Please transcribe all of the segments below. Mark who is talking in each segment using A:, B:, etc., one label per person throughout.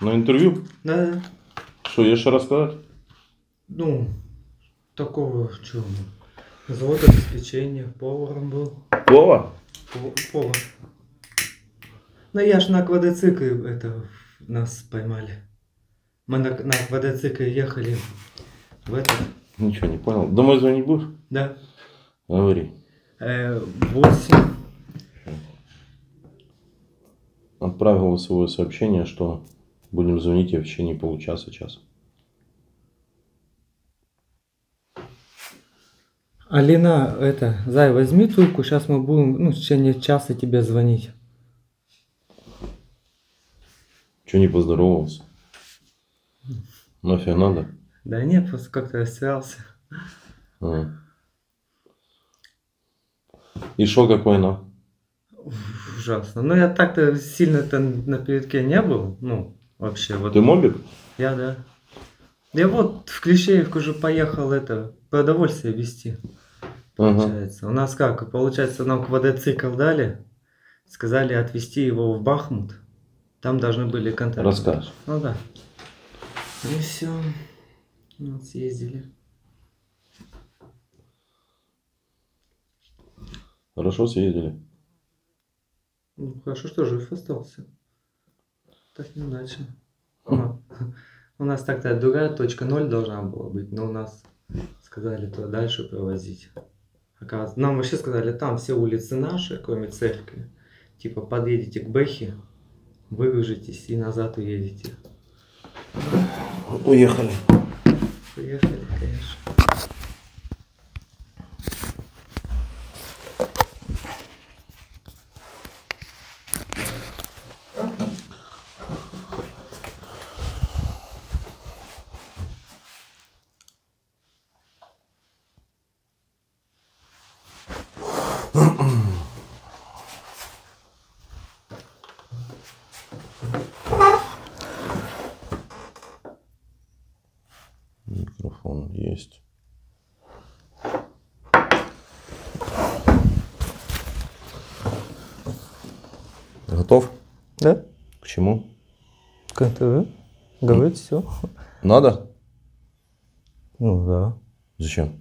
A: На интервью? Да, Что, есть что рассказать? Ну, такого чего. Завод обеспечения, поваром был. Повар? Повар. Ну я ж на квадроцикле это нас поймали. Мы на, на квадроцикле ехали в это.
B: Ничего не понял. Домой звонить будешь? Да. Говори.
A: Э, отправил
B: Отправила свое сообщение, что Будем звонить ей в течение получаса, часа.
A: Алина, это, Зай, возьми трубку, сейчас мы будем, ну, в течение часа тебе звонить.
B: Че не поздоровался? Нафиг надо?
A: Да нет, просто как-то растерялся.
B: А. И шо какой на?
A: Ужасно. Ну я так-то сильно-то на передке не был, ну, Вообще, вот. Ты мобик? Я, да. Я вот в Клещеевку уже поехал это, продовольствие вести. Получается. Ага. У нас как? Получается, нам квадроцикл дали, сказали отвезти его в Бахмут. Там должны были контакты. Расскажешь. Ну да. Ну и все. Ну вот съездили.
B: Хорошо съездили.
A: Ну, хорошо, что жив остался. Так не ну, начал. У нас тогда другая точка ноль должна была быть, но у нас сказали то дальше провозить. Оказывается, нам вообще сказали, там все улицы наши, кроме церкви. Типа подъедете к Бэхе, выгружитесь и назад уедете. Уехали. Уехали, конечно. все.
B: Надо? Ну да. Зачем?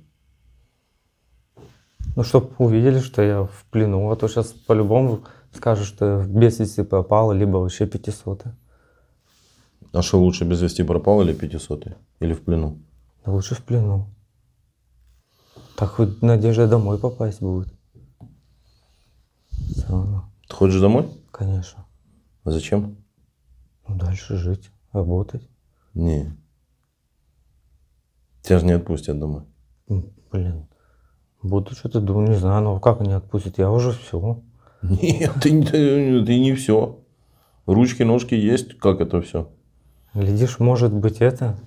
A: Ну, чтобы увидели, что я в плену, а то сейчас по-любому скажут, что я в без вести пропал, либо вообще 500.
B: А что лучше, без вести пропал или 500? Или в плену?
A: Да лучше в плену. Так хоть надежда домой попасть будет. Все равно. Ты хочешь домой? Конечно. А зачем? Ну, дальше жить, работать.
B: Не. Тебя же не
A: отпустят дома. Блин. Буду что-то думать, не знаю, но ну как они отпустят? Я уже все.
B: Нет, ты, ты, ну, ты не все. Ручки, ножки есть, как это все?
A: Глядишь, может быть, это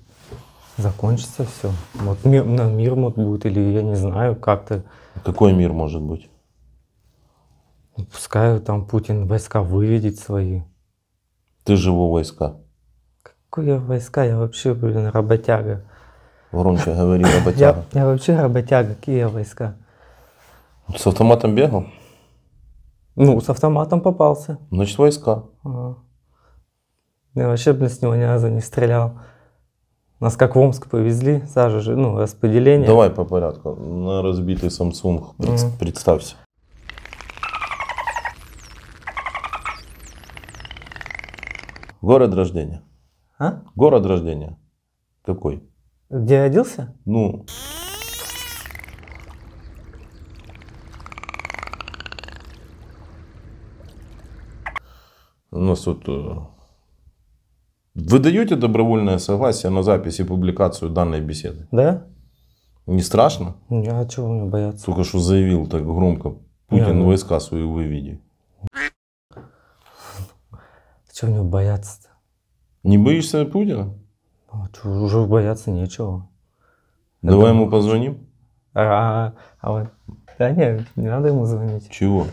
A: закончится все. Вот мир, на мир вот будет, или я не знаю, как-то. Какой мир может быть? Пускай там Путин войска выведет свои.
B: Ты живу войска.
A: Какое войска? Я вообще, блин, работяга.
B: Громче говори, работяга.
A: Я, я вообще работяга, какие войска?
B: С автоматом бегал? Ну,
A: с автоматом попался. Значит, войска. Ага. Я вообще, блин, с него ни разу не стрелял. Нас как в Омск повезли, Сажа же, ну, распределение. Давай
B: по порядку. На разбитый Samsung пред, mm. представься. Город рождения. А? Город рождения. Какой?
A: Где родился?
B: Ну. У нас вот. Э, вы даете добровольное согласие на запись и публикацию данной беседы? Да. Не страшно?
A: Я а чего мне бояться?
B: Только что заявил так громко, Путин Я... Ну. войска свои
A: выведи. Чего мне бояться-то? Не боишься Путина? А, уже бояться нечего. Давай Это... ему позвоним. А, а, а вот. Да нет, не надо ему звонить.
B: Чего?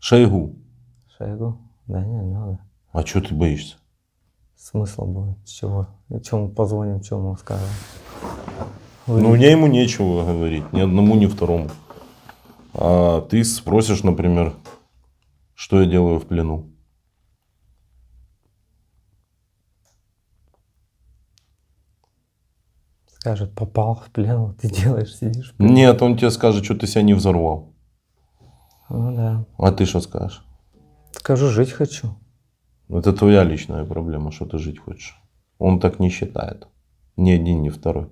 B: Шойгу.
A: Шойгу? Да нет, не надо.
B: А чего ты боишься?
A: Смысла будет, чего? Чем позвоним, чем он скажет. Вы... Ну, мне
B: ему нечего говорить, ни одному, ни второму. А ты спросишь, например, что я делаю в плену?
A: Скажет, попал в плен, ты делаешь, сидишь.
B: Нет, он тебе скажет, что ты себя не взорвал. Ну да. А ты что скажешь?
A: Скажу, жить хочу.
B: Это твоя личная проблема, что ты жить хочешь. Он так не считает. Ни один, ни второй.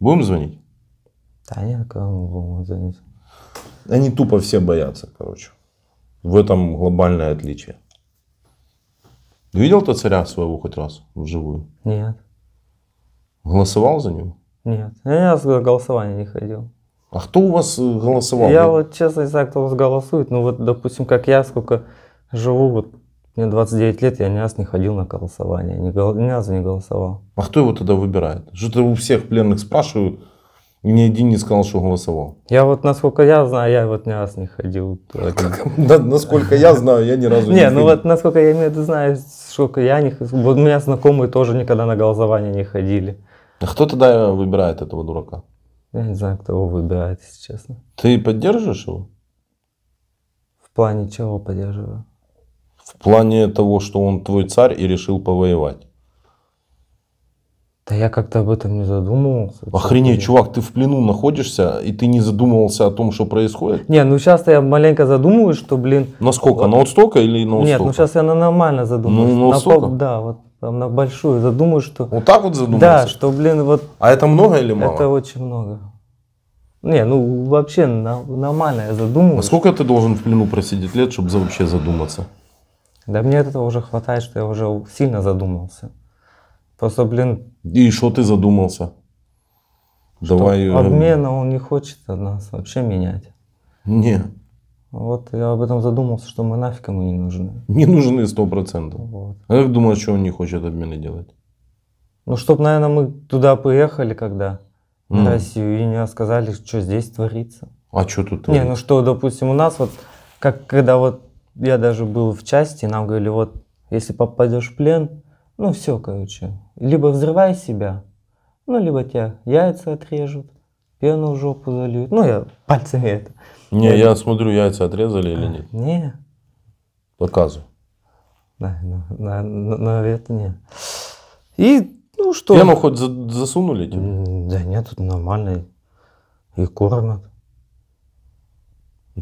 B: Будем звонить? Да нет, а кому будем звонить? Они тупо все боятся, короче. В этом глобальное отличие. Видел ты царя своего хоть раз вживую? Нет. Голосовал за него?
A: Нет, я ни на голосование не ходил.
B: А кто у вас э, голосовал? Я
A: вот честно не знаю, кто у вас голосует. Ну вот, допустим, как я, сколько живу, вот мне 29 лет, я ни раз не ходил на голосование, ни, ни разу не голосовал.
B: А кто его тогда выбирает? Что-то у всех пленных спрашивают, и ни один не сказал, что голосовал.
A: Я вот, насколько я знаю, я вот ни разу не ходил. А
B: насколько я знаю, я ни разу не Не, ну вот,
A: насколько я имею знаю, сколько я не... Вот у меня знакомые тоже никогда на голосование не ходили кто тогда выбирает этого дурака? Я не знаю, кто его выбирает, если честно. Ты поддерживаешь его? В плане чего поддерживаю?
B: В плане того, что он твой царь и решил повоевать.
A: Да я как-то об этом не задумывался. Охренеть,
B: чувак, ты в плену находишься, и ты не задумывался о том, что происходит?
A: Не, ну сейчас я маленько задумываюсь, что, блин...
B: Насколько? Вот. На вот столько или на вот Нет, ну столько? ну
A: сейчас я нормально задумываюсь. Ну, на, на пол, да, вот Прям на большую задумаю, что... Вот так вот задумался? Да, что, блин, вот... А это много или мало? Это очень много. Не, ну вообще на, нормально я задумываюсь. А сколько ты
B: должен в плену просидеть лет, чтобы вообще задуматься?
A: Да мне этого уже хватает, что я уже сильно задумался. Просто, блин...
B: И что ты задумался? Что Давай... Э, обмена
A: он не хочет от нас вообще менять. Не. Вот я об этом задумался, что мы нафиг ему не нужны. Не нужны
B: сто Вот. А как думаешь, что он не хочет обмены делать?
A: Ну, чтобы, наверное, мы туда поехали, когда mm. в Россию, и не сказали, что здесь творится. А что тут? Не, ну что, допустим, у нас вот, как когда вот я даже был в части, нам говорили, вот, если попадешь в плен, ну все, короче, либо взрывай себя, ну либо тебя яйца отрежут, пену в жопу зальют. Ну, я пальцами это.
B: Не, я смотрю, яйца отрезали или нет? Не. Показывай. На,
A: на, на, на это нет. И, ну что. Пену хоть за, засунули? Тебе? Да нет, тут нормально. И кормят.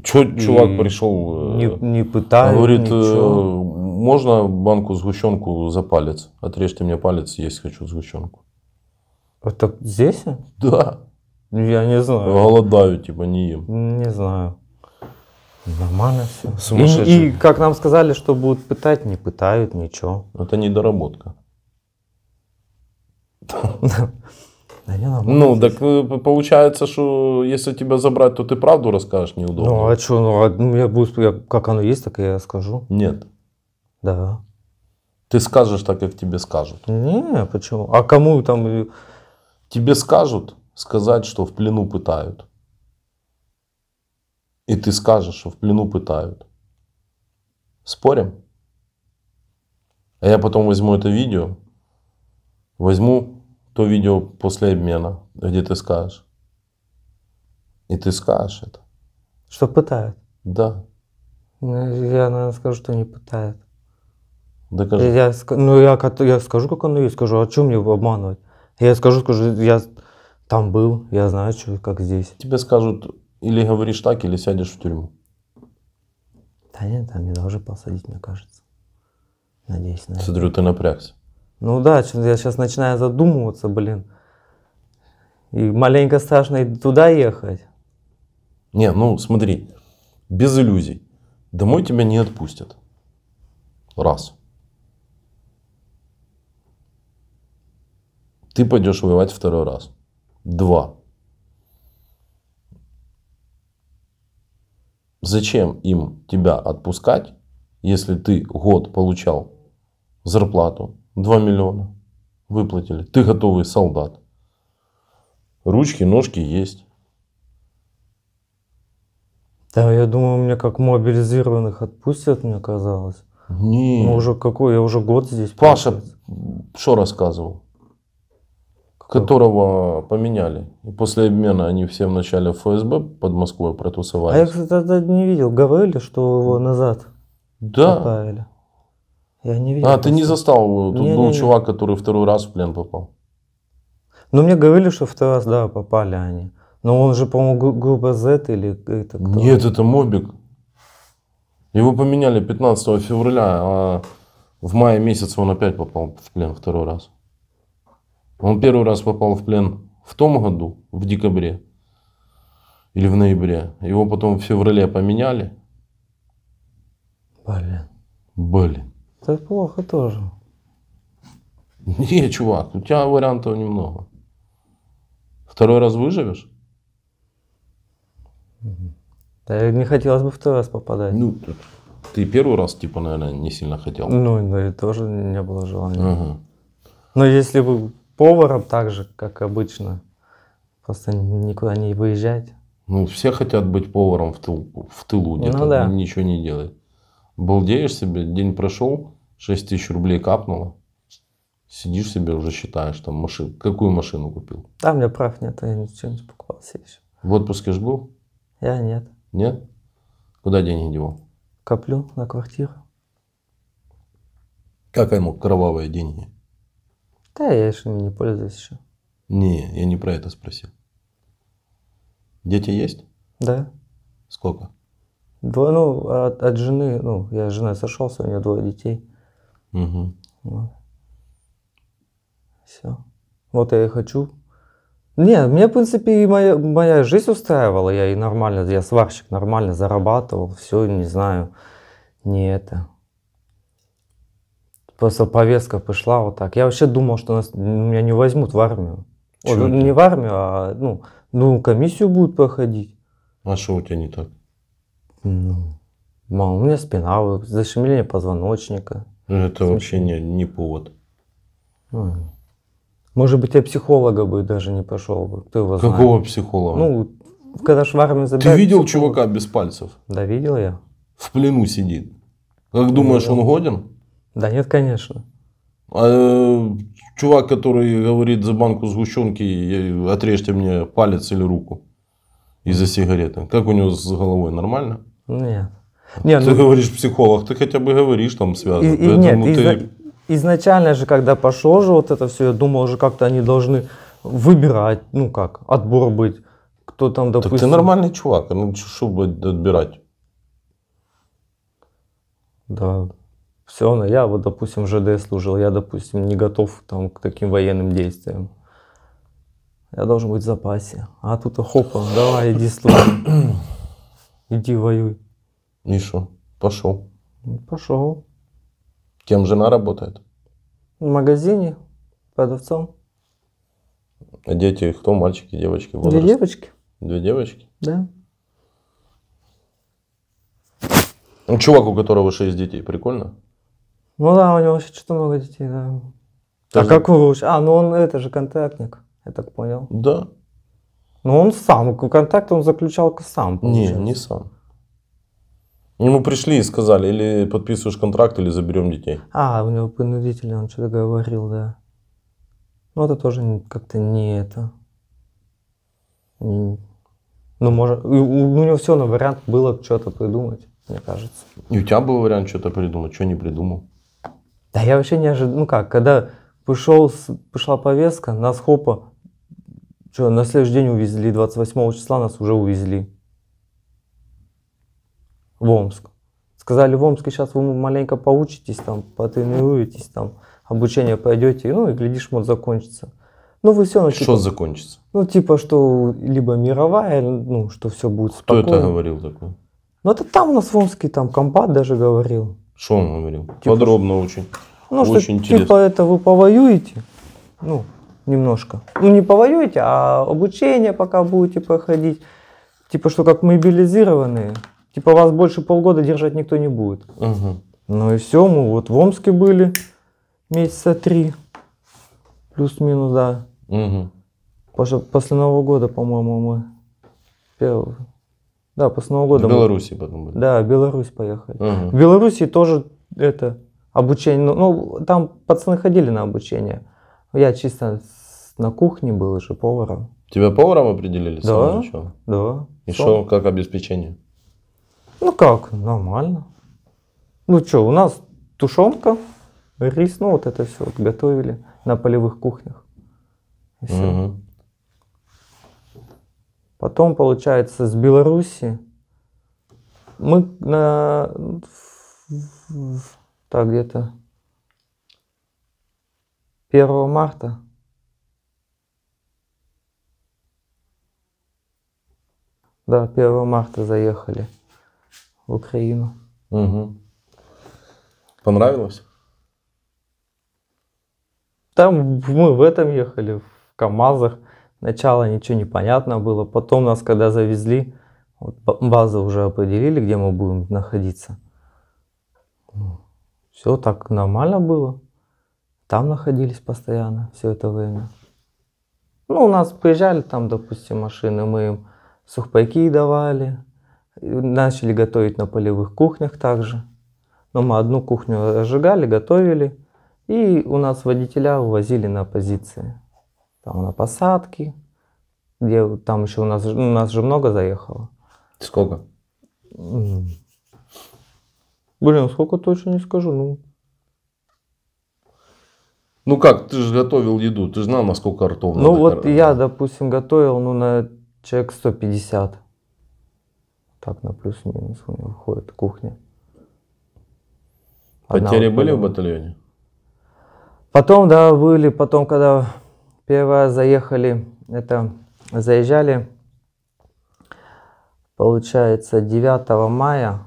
A: Че чувак и пришел? Не, э, не пытают, Говорит, ничего.
B: Э, можно банку сгущенку за палец? Отрежьте мне палец, есть хочу сгущенку.
A: Вот так здесь? Да. Ну, я не знаю. Голодаю, типа, не ем. Не знаю. Нормально все. И, и как нам сказали, что будут пытать, не пытают, ничего. Это недоработка. Да не ну,
B: так э, получается, что если тебя забрать, то ты правду расскажешь неудобно. Ну,
A: а что, ну, а, ну, я буду, как оно есть, так я скажу. Нет. Да. Ты скажешь
B: так, как тебе скажут.
A: Не, почему? А кому там... Э, тебе скажут,
B: сказать, что в плену пытают. И ты скажешь, что в плену пытают. Спорим? А я потом возьму это видео, возьму то видео после обмена, где ты скажешь. И ты скажешь это.
A: Что пытают? Да. Ну, я, наверное, скажу, что не пытают. Докажи. Я, ну, я, я скажу, как оно есть, скажу, а чем мне обманывать? Я скажу, скажу, я там был, я знаю, что, как здесь.
B: Тебе скажут, или говоришь так, или сядешь в тюрьму.
A: Да нет, там не должны посадить, мне кажется. Надеюсь, на Смотрю, ты напрягся. Ну да, я сейчас начинаю задумываться, блин. И маленько страшно и туда ехать.
B: Не, ну смотри, без иллюзий. Домой тебя не отпустят. Раз. Ты пойдешь воевать второй раз. Два. Зачем им тебя отпускать, если ты год получал зарплату 2 миллиона, выплатили, ты готовый солдат, ручки, ножки есть.
A: Да, я думаю, меня как мобилизированных отпустят, мне казалось. Не. Ну, уже какой, я уже год здесь. Паша,
B: что рассказывал?
A: которого поменяли.
B: И после обмена они все в начале ФСБ под Москвой протусовались. А я, кстати,
A: тогда не видел. Говорили, что его назад да. отправили. Я не видел. А, ты не застал его. Э, тут не, был не,
B: не. который второй раз в плен попал.
A: Ну, мне говорили, что второй раз, да, попали они. Но он же, по-моему, группа Z или это кто? Нет, это
B: Мобик. Его поменяли 15 февраля, а в мае месяце он опять попал в плен второй раз. Он первый раз попал в плен в том году, в декабре или в ноябре. Его потом в феврале поменяли. Блин. Блин.
A: Это плохо тоже.
B: Не, чувак, у тебя вариантов немного. Второй раз выживешь? Да не хотелось бы второй раз
A: попадать. Ну,
B: ты первый раз, типа, наверное, не сильно хотел. Ну,
A: да и тоже не было желания. Ага. Но если бы поваром так же, как обычно. Просто никуда не выезжать.
B: Ну, все хотят быть поваром в, тыл, в тылу ну где-то, ну, да. ничего не делает. Балдеешь себе, день прошел, 6 тысяч рублей капнуло. Сидишь себе, уже считаешь, там, машин, какую машину купил.
A: Да, у меня прав нет, я ничего не покупал все еще.
B: В отпуске ж был? Я нет. Нет? Куда деньги девал?
A: Коплю на квартиру.
B: Как ему кровавые деньги?
A: Да, я еще не пользуюсь еще.
B: Не, я не про это спросил. Дети есть? Да. Сколько?
A: Двое, ну, от, от жены, ну, я с женой сошелся, у нее двое детей. Угу. Вот. Все. Вот я и хочу. Не, мне, в принципе, и моя, моя жизнь устраивала, я и нормально, я сварщик, нормально зарабатывал, все, не знаю, не это. Просто повестка пришла вот так. Я вообще думал, что нас, ну, меня не возьмут в армию. вот, ну, не в армию, а ну, ну, комиссию будут проходить. А что у тебя не так? Ну, мам, у меня спина, а зашевеление позвоночника. Это Смешно. вообще не, не повод. Может быть, я психолога бы даже не пошел бы. Кто его Какого знает? психолога? Ну, когда ж в армию забирают. Ты видел психолог... чувака без пальцев? Да, видел
B: я. В плену сидит. Как думаешь, он годен?
A: Да нет, конечно.
B: А, э, чувак, который говорит за банку сгущенки, отрежьте мне палец или руку из-за сигареты. Как у него с головой? Нормально?
A: Нет. нет ты ну...
B: говоришь психолог, ты хотя бы говоришь там связано. И, и, нет, ты... изна...
A: изначально же, когда пошло же вот это все, я думал же как-то они должны выбирать, ну как, отбор быть. Кто там, допустим... Так ты нормальный
B: чувак, а ну что отбирать?
A: Да, все, но ну, я вот, допустим, в ЖД служил, я, допустим, не готов там, к таким военным действиям. Я должен быть в запасе. А тут хопа, давай, иди служи. Иди воюй. И Пошел. Ну, пошел.
B: Кем жена работает?
A: В магазине, продавцом.
B: А дети кто? Мальчики, девочки? Возраст? Две девочки. Две девочки? Да. Ну, чувак, у которого шесть детей, прикольно?
A: Ну да, у него вообще что-то много детей, да.
B: Ты а же... как вы
A: А, ну он это же контактник, я так понял. Да. Ну он сам, контакт он заключал сам. Получается. Не, не сам.
B: Ему пришли и сказали, или подписываешь контракт, или заберем детей.
A: А, у него принудительно, он что-то говорил, да. Ну, это тоже как-то не это. Ну, может, у, у него все на вариант было что-то придумать,
B: мне кажется. И у тебя был вариант что-то придумать, что не придумал?
A: Да я вообще не ожидал, ну как, когда пошел пошла повестка, нас хопа, что, на следующий день увезли, 28 числа нас уже увезли в Омск. Сказали, в Омске сейчас вы маленько поучитесь, там, потренируетесь, там, обучение пойдете, ну и глядишь, мод закончится. Ну вы все, ну, типа, Что закончится? Ну типа, что либо мировая, ну что все будет спокойно. Кто это говорил такое? Ну это там у нас в Омске, там компат даже говорил.
B: Что он говорил? Типа, Подробно очень. Ну, очень что, типа интересно. типа
A: это вы повоюете, ну, немножко. Ну, не повоюете, а обучение пока будете проходить. Типа, что как мобилизированные. Типа, вас больше полгода держать никто не будет. Угу. Ну и все, мы вот в Омске были месяца три. Плюс-минус, да. Угу. После Нового года, по-моему, мы первый да, после нового года. В Беларуси потом были. Да, в Беларусь поехали. Угу. В Беларуси тоже это обучение. Ну, ну, там пацаны ходили на обучение. Я чисто на кухне был же поваром. Тебя
B: поваром определили? Да, да. И что, как обеспечение?
A: Ну как, нормально. Ну что, у нас тушенка, рис, ну вот это все вот готовили на полевых кухнях. И все. Угу. Потом, получается, с Беларуси мы на... Так, где-то 1 марта. Да, 1 марта заехали в Украину. Угу. Понравилось? Там мы в этом ехали, в КАМАЗах. Начало ничего не понятно было. Потом нас, когда завезли, вот базы уже определили, где мы будем находиться. Ну, все так нормально было. Там находились постоянно все это время. Ну, у нас приезжали там, допустим, машины, мы им сухпайки давали. Начали готовить на полевых кухнях также. Но мы одну кухню разжигали, готовили. И у нас водителя увозили на позиции там на посадке, где там еще у нас, у нас же много заехало. Сколько? Блин, а сколько точно не скажу, ну.
B: Ну как, ты же готовил еду, ты же знал, насколько ртов Ну вот
A: кормить. я, допустим, готовил, ну, на человек 150. Так, на плюс-минус у меня выходит кухня. Одна Потери вот, были в батальоне? Потом, да, были. Потом, когда Первое заехали, это заезжали, получается, 9 мая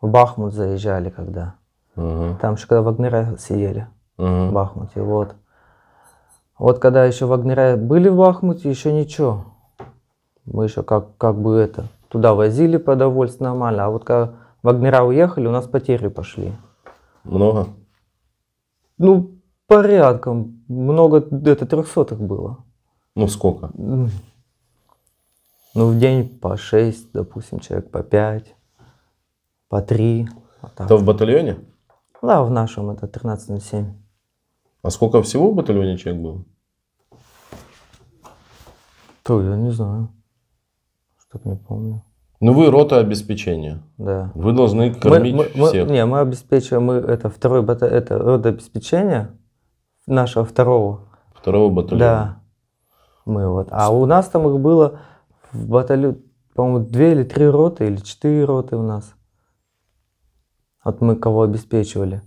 A: в Бахмут заезжали, когда. Угу. Там еще когда Вагнера сидели угу. в Бахмуте, вот. Вот когда еще Вагнера были в Бахмуте, еще ничего. Мы еще как, как бы это, туда возили продовольствие нормально. А вот когда Вагнера уехали, у нас потери пошли. Много? Ну, порядком. Много, это трехсоток было. Ну сколько? Ну в день по 6, допустим, человек по 5, по 3. Вот Это в батальоне? Да, в нашем это 13 на 7.
B: А сколько всего в батальоне человек было?
A: То я не знаю. Что-то не помню. Ну вы рота
B: обеспечения. Да. Вы должны кормить мы, мы, всех. Мы,
A: не, мы обеспечиваем, мы это второй бата, это рота обеспечения нашего второго. Второго батальона. Да. Мы вот. А у нас там их было в батальон, по-моему, две или три роты, или четыре роты у нас. Вот мы кого обеспечивали.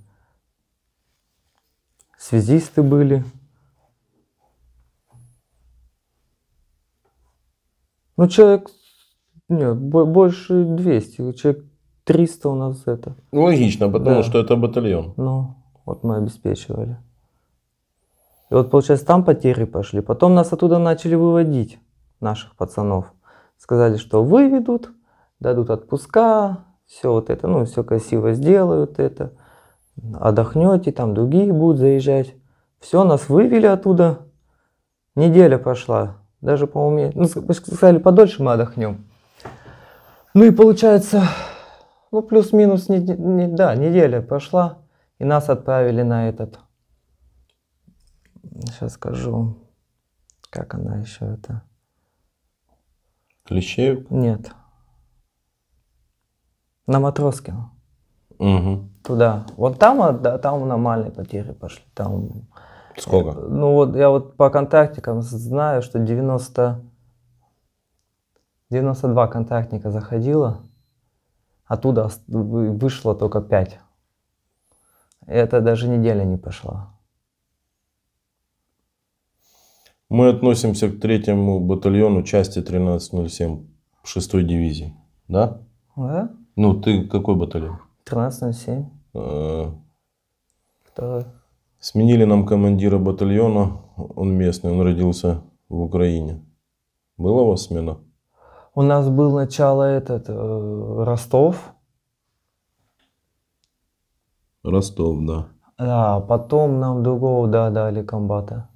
A: Связисты были. Ну, человек, нет, больше 200, человек 300 у нас это. Ну, логично, потому да. что это
B: батальон. Ну,
A: вот мы обеспечивали. И вот, получается, там потери пошли. Потом нас оттуда начали выводить, наших пацанов. Сказали, что выведут, дадут отпуска, все вот это, ну, все красиво сделают это. Отдохнете, там другие будут заезжать. Все, нас вывели оттуда. Неделя прошла. Даже, по-моему, ну, сказали, подольше мы отдохнем. Ну и получается, ну, плюс-минус, не, не, да, неделя прошла, и нас отправили на этот Сейчас скажу, как она еще это. Клещеев? Нет. На Матроскина. Угу. Туда. Вот там, а, да, там аномальные потери пошли. Там... Сколько? Э, ну вот я вот по контактикам знаю, что 90... 92 контактника заходило, оттуда вышло только 5. Это даже неделя не пошла.
B: Мы относимся к третьему батальону части 1307 шестой дивизии, да? Да. Ну, ты какой батальон?
A: 1307.
B: Кто? Э, сменили нам командира батальона, он местный, он родился в Украине. Была у вас смена?
A: У нас был начало этот э, Ростов.
B: Ростов, да.
A: Да, потом нам другого, да, дали комбата.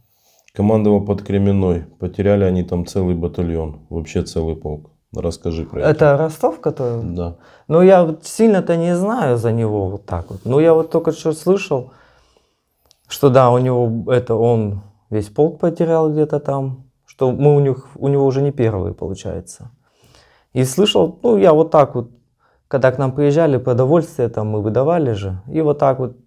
B: Командово под Кременной. Потеряли они там целый батальон, вообще целый полк. Расскажи про это.
A: Это Ростов, который? Да. Ну, я сильно-то не знаю за него вот так вот. Но ну, я вот только что слышал, что да, у него это он весь полк потерял где-то там, что мы у них, у него уже не первые, получается. И слышал, ну, я вот так вот, когда к нам приезжали, продовольствие там мы выдавали же, и вот так вот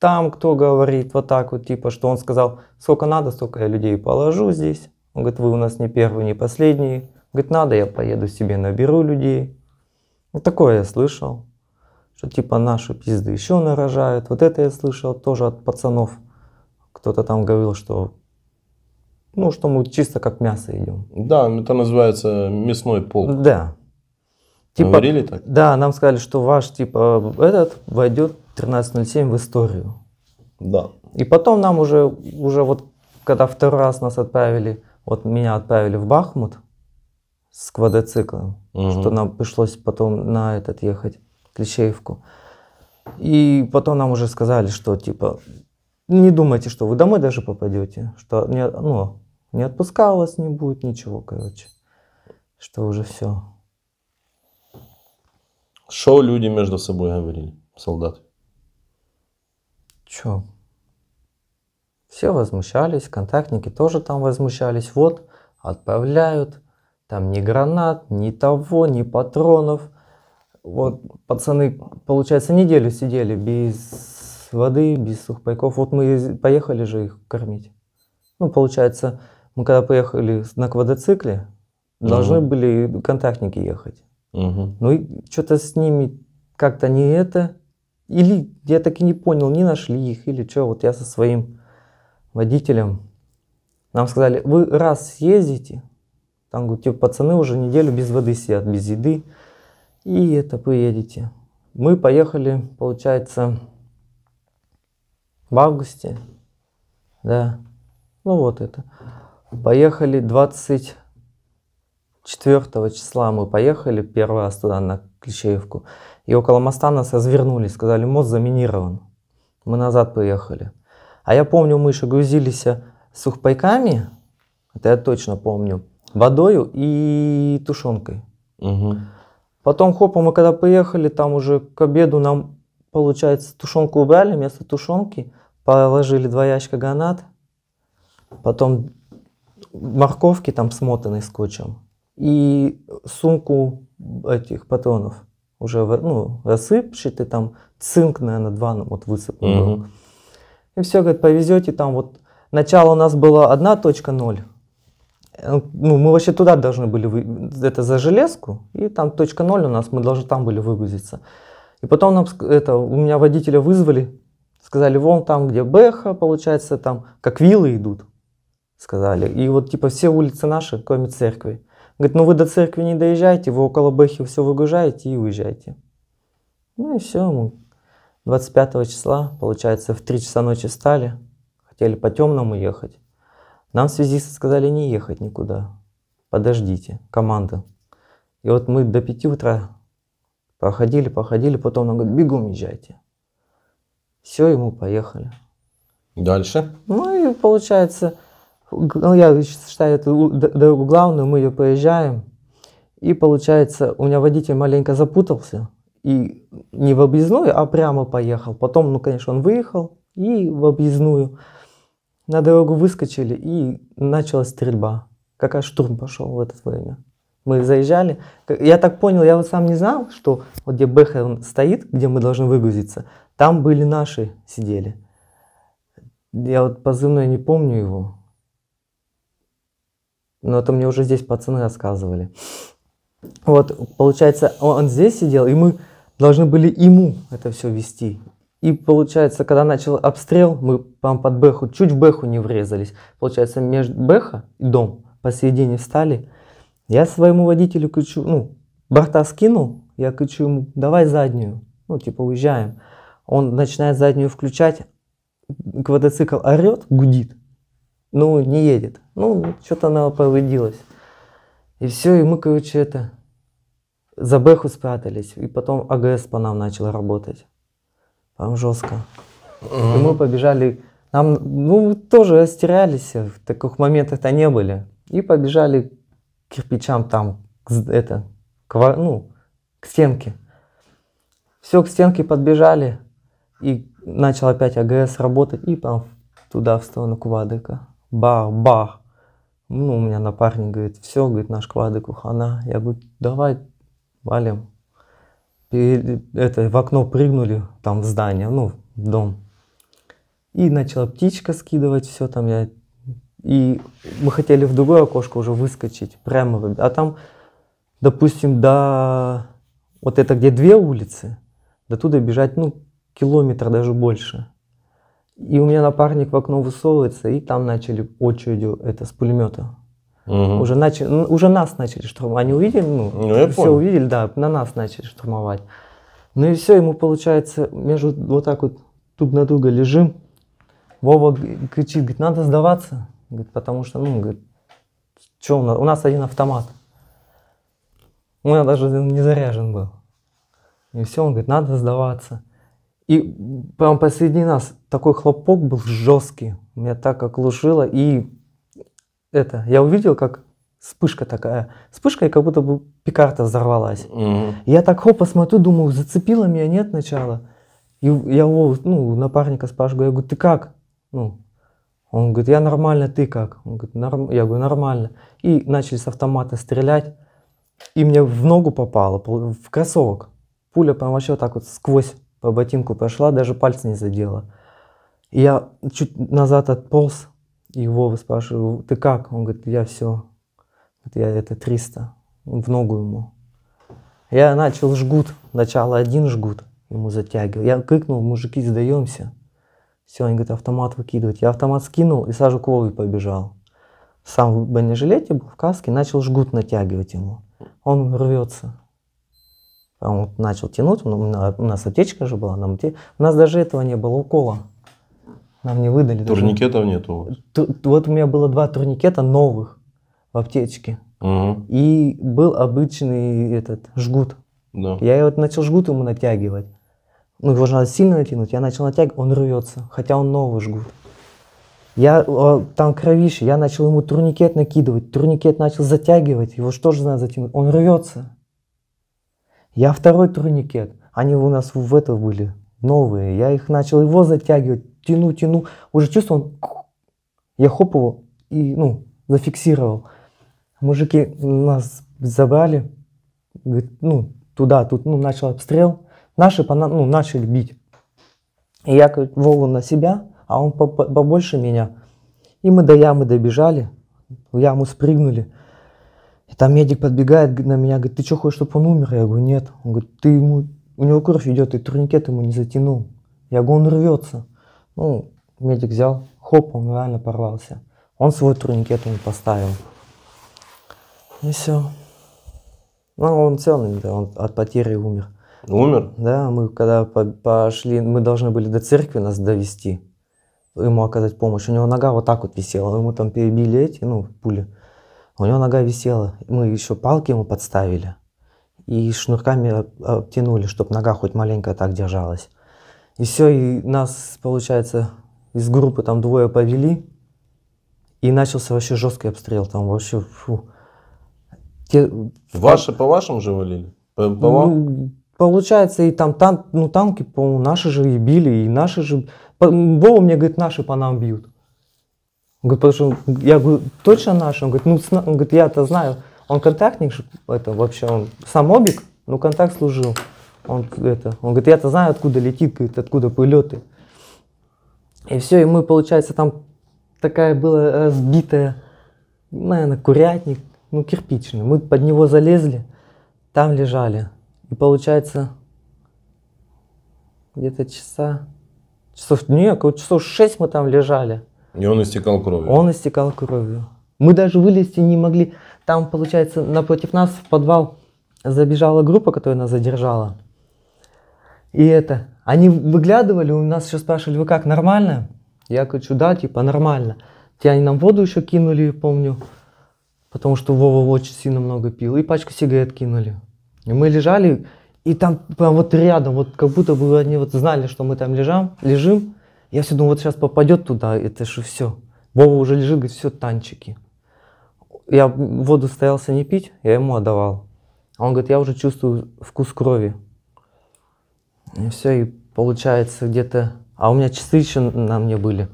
A: там кто говорит вот так вот, типа, что он сказал, сколько надо, столько я людей положу здесь. Он говорит, вы у нас не первые, не последние. Говорит, надо, я поеду себе, наберу людей. Вот такое я слышал, что типа наши пизды еще нарожают. Вот это я слышал тоже от пацанов. Кто-то там говорил, что ну, что мы чисто как мясо идем.
B: Да, это называется мясной полк. Да, Типа, Говорили
A: так? Да, нам сказали, что ваш типа этот войдет 13.07 в историю. Да. И потом нам уже, уже вот, когда второй раз нас отправили, вот меня отправили в Бахмут с квадроциклом, угу. что нам пришлось потом на этот ехать, Клещеевку. И потом нам уже сказали, что типа не думайте, что вы домой даже попадете, что не, ну, не отпускалось не будет, ничего, короче, что уже все.
B: Що люди между собой говорили, солдаты?
A: Чё? Все возмущались, контактники тоже там возмущались. Вот, отправляют, там ни гранат, ни того, ни патронов. Вот пацаны, получается, неделю сидели без воды, без сухпайков. Вот мы поехали же их кормить. Ну, получается, мы когда поехали на квадроцикле, угу. должны были контактники ехать. Угу. Ну, что-то с ними как-то не это. Или я так и не понял, не нашли их, или что. Вот я со своим водителем, нам сказали, вы раз съездите, там, говорю, типа, пацаны уже неделю без воды сидят, без еды, и это вы едете. Мы поехали, получается, в августе, да, ну вот это. Поехали 20, 4 числа мы поехали, первый раз туда на Клещеевку. И около моста нас развернули сказали, мост заминирован. Мы назад поехали. А я помню, мы еще грузились сухпайками, это я точно помню, водою и тушенкой. Угу. Потом, хопа, мы когда поехали, там уже к обеду нам, получается, тушенку убрали, вместо тушенки положили два ящика гранат, потом морковки там смотанные скотчем, и сумку этих патронов уже ну, рассыпчатый, там цинк, наверное, два нам ну, вот высыпал. mm-hmm. И все, говорит, повезете там вот. Начало у нас было 1.0. Э, ну, мы вообще туда должны были, вы... это за железку, и там точка ноль у нас, мы должны там были выгрузиться. И потом нам, это, у меня водителя вызвали, сказали, вон там, где Бэха, получается, там, как вилы идут, сказали. И вот, типа, все улицы наши, кроме церкви. Говорит, ну вы до церкви не доезжайте, вы около Бэхи все выгружаете и уезжаете. Ну и все, мы 25 числа, получается, в 3 часа ночи встали, хотели по темному ехать. Нам связисты сказали не ехать никуда, подождите, команда. И вот мы до 5 утра походили, походили, потом он говорит, бегом езжайте. Все, ему поехали. Дальше? Ну и получается, ну, я считаю эту дорогу главную, мы ее проезжаем, и получается, у меня водитель маленько запутался, и не в объездную, а прямо поехал. Потом, ну, конечно, он выехал и в объездную. На дорогу выскочили, и началась стрельба. Какая штурм пошел в это время. Мы заезжали. Я так понял, я вот сам не знал, что вот где Бэхер стоит, где мы должны выгрузиться, там были наши сидели. Я вот позывной не помню его. Но это мне уже здесь пацаны рассказывали. Вот, получается, он здесь сидел, и мы должны были ему это все вести. И получается, когда начал обстрел, мы прям под Бэху, чуть в Бэху не врезались. Получается, между Бэха и дом посередине встали. Я своему водителю кричу, ну, борта скинул, я кричу ему, давай заднюю, ну, типа, уезжаем. Он начинает заднюю включать, квадроцикл орет, гудит, ну, не едет. Ну, что-то она повредилась. И все, и мы, короче, это, за Бэху спрятались. И потом АГС по нам начал работать. Прям жестко. И мы побежали, нам, ну, тоже растерялись, в таких моментах-то не были. И побежали к кирпичам там, к, это, к, ну, к стенке. Все, к стенке подбежали, и начал опять АГС работать, и там туда, в сторону Квадрика. Бах, бах. Ну, у меня напарник говорит, все, говорит, наш квадык ухана. Я говорю, давай, валим. И это, в окно прыгнули, там в здание, ну, в дом. И начала птичка скидывать все там. Я... И мы хотели в другое окошко уже выскочить, прямо. А там, допустим, до вот это где две улицы, до туда бежать, ну, километр даже больше. И у меня напарник в окно высовывается, и там начали очередью это с пулемета. Угу. Уже, начали, уже нас начали штурмовать. Они увидели, ну, ну я все понял. увидели, да, на нас начали штурмовать. Ну и все, ему получается, между вот так вот туг на туго лежим. Вова кричит, говорит, надо сдаваться. Говорит, потому что, ну, говорит, что у нас? У нас один автомат. У ну, меня даже не заряжен был. И все, он говорит, надо сдаваться. И прям посреди нас такой хлопок был жесткий. Меня так оглушило. И это, я увидел, как вспышка такая. Вспышка, и как будто бы пикарта взорвалась. Mm-hmm. Я так хоп, посмотрю, думаю, зацепило меня, нет начала. И я его, ну, напарника спрашиваю, я говорю, ты как? Ну, он говорит, я нормально, ты как? Он говорит, Норм... я говорю, нормально. И начали с автомата стрелять, и мне в ногу попало, в кроссовок. Пуля прям вообще вот так вот сквозь по ботинку прошла, даже пальцы не задела. И я чуть назад отполз, и Вова спрашиваю, ты как? Он говорит, я все, я это 300, в ногу ему. Я начал жгут, начало один жгут ему затягивал. Я крикнул, мужики, сдаемся. Все, они говорят, автомат выкидывать. Я автомат скинул и сажу к Вове побежал. Сам в бронежилете был, в каске, начал жгут натягивать ему. Он рвется. Он начал тянуть, а, у нас аптечка же была, нам, у нас даже этого не было укола. Нам не выдали. Турникетов даже. нету? Ту, вот у меня было два турникета новых в аптечке. Угу. И был обычный этот жгут. Да. Я вот начал жгут ему натягивать. Ну, его же надо сильно натянуть. Я начал натягивать, он рвется, хотя он новый жгут. Я там кровище, я начал ему турникет накидывать, турникет начал затягивать, его что же надо затянуть, он рвется. Я второй турникет. Они у нас в это были новые. Я их начал его затягивать, тяну, тяну. Уже чувствую, он... я хоп его и, ну, зафиксировал. Мужики нас забрали, говорит, ну, туда, тут, ну, начал обстрел. Наши пона... ну, начали бить. И я как Вову на себя, а он побольше меня. И мы до ямы добежали, в яму спрыгнули. Там медик подбегает на меня, говорит, ты что хочешь, чтобы он умер? Я говорю, нет. Он говорит, ты ему, у него кровь идет, и турникет ему не затянул. Я говорю, он рвется. Ну, медик взял, хоп, он реально порвался. Он свой турникет ему поставил. И все. Ну, он целый, да, он от потери умер. Умер? Да, мы когда пошли, мы должны были до церкви нас довести, ему оказать помощь. У него нога вот так вот висела, ему там перебили эти, ну, пули. У него нога висела. Мы еще палки ему подставили и шнурками обтянули, чтобы нога хоть маленько так держалась. И все, и нас, получается, из группы там двое повели, и начался вообще жесткий обстрел, там вообще, фу.
B: Те... Ваши по вашим же валили? По, по ну, вам?
A: получается, и там, там ну, танки, по наши же и били, и наши же... Вова мне говорит, наши по нам бьют говорит, потому что я говорю, точно наш? Он говорит, ну, сна... он говорит, я-то знаю. Он контактник, это вообще, он сам обик, но контакт служил. Он, это, он говорит, я-то знаю, откуда летит, говорит, откуда полеты. И все, и мы, получается, там такая была разбитая, наверное, курятник, ну, кирпичный. Мы под него залезли, там лежали. И получается, где-то часа, часов, не, часов шесть мы там лежали.
B: И он истекал кровью.
A: Он истекал кровью. Мы даже вылезти не могли. Там, получается, напротив нас в подвал забежала группа, которая нас задержала. И это, они выглядывали, у нас еще спрашивали, вы как, нормально? Я кричу, да, типа, нормально. Те они нам воду еще кинули, помню, потому что Вова очень сильно много пил, и пачку сигарет кинули. И мы лежали, и там прям вот рядом, вот как будто бы они вот знали, что мы там лежим, лежим, я все думал, вот сейчас попадет туда, это же все. Вова уже лежит, говорит, все, танчики. Я воду стоялся не пить, я ему отдавал. А он говорит, я уже чувствую вкус крови. И все, и получается где-то... А у меня часы еще на мне были.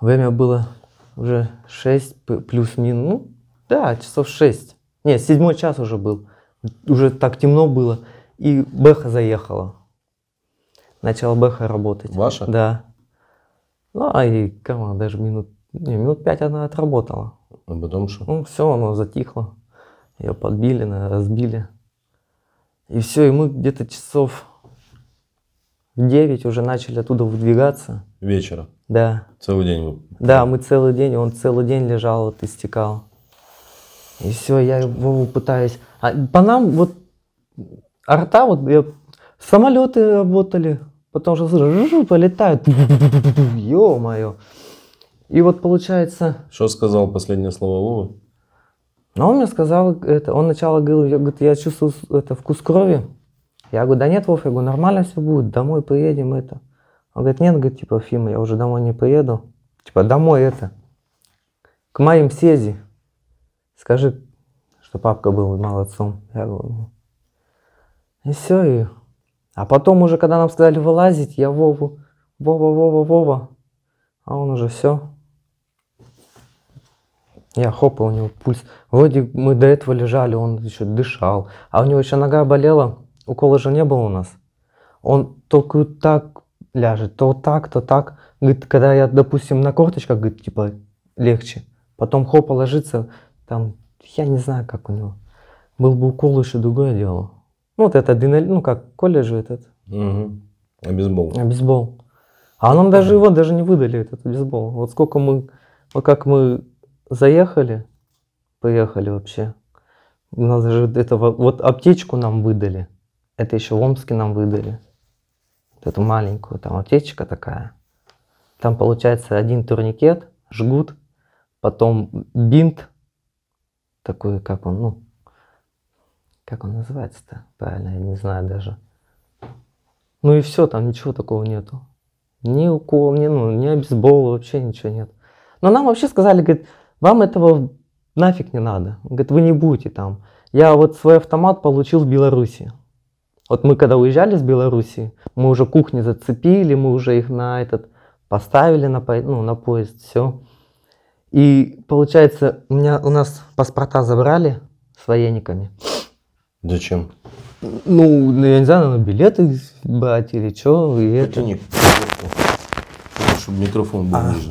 A: Время было уже 6 плюс-минус. Ну, да, часов 6. Нет, седьмой час уже был. Уже так темно было. И Беха заехала начал БХ работать. Ваша? Да. Ну, а и команда даже минут, не, минут пять она отработала. А потом что? Ну, все, оно затихло. Ее подбили, разбили. И все, и мы где-то часов в 9 уже начали оттуда выдвигаться. Вечера? Да. Целый день вы? Да, мы целый день, он целый день лежал, вот истекал. И все, я его пытаюсь... А по нам вот арта, вот я... самолеты работали, потому что полетают. Ё-моё. И вот получается... Что сказал последнее слово Вова? Но ну, он мне сказал, это, он сначала говорил, я, говорит, я чувствую это, вкус крови. Я говорю, да нет, Вов, я говорю, нормально все будет, домой приедем это. Он говорит, нет, говорит, типа, Фима, я уже домой не приеду. Типа, домой это, к моим сези. Скажи, что папка был молодцом. Я говорю, ну. и все, и а потом уже, когда нам сказали вылазить, я Вову, Вова, Вова, Вова, а он уже все. Я хопал, у него пульс. Вроде мы до этого лежали, он еще дышал. А у него еще нога болела, укола же не было у нас. Он только вот так ляжет, то так, то так. Говорит, когда я, допустим, на корточках, говорит, типа, легче. Потом хопа ложится, там, я не знаю, как у него. Был бы укол, еще другое дело. Ну, вот это адреналин, ну как, колледж этот. Угу. А бейсбол? А бейсбол. А нам даже его даже не выдали, этот бейсбол. Вот сколько мы, вот как мы заехали, поехали вообще. У нас же этого вот аптечку нам выдали. Это еще в Омске нам выдали. Вот эту маленькую, там аптечка такая. Там получается один турникет, жгут, потом бинт, такой, как он, ну, как он называется-то? Правильно, я не знаю даже. Ну и все, там ничего такого нету. Ни укол, ни, ну, ни обезбола, вообще ничего нет. Но нам вообще сказали, говорит, вам этого нафиг не надо. Говорит, вы не будете там. Я вот свой автомат получил в Беларуси. Вот мы когда уезжали с Беларуси, мы уже кухни зацепили, мы уже их на этот поставили на, по, ну, на поезд, все. И получается, у, меня, у нас паспорта забрали с военниками. Зачем? Ну, ну, я не знаю, надо билеты брать или что. это... не чтобы микрофон был а, ближе.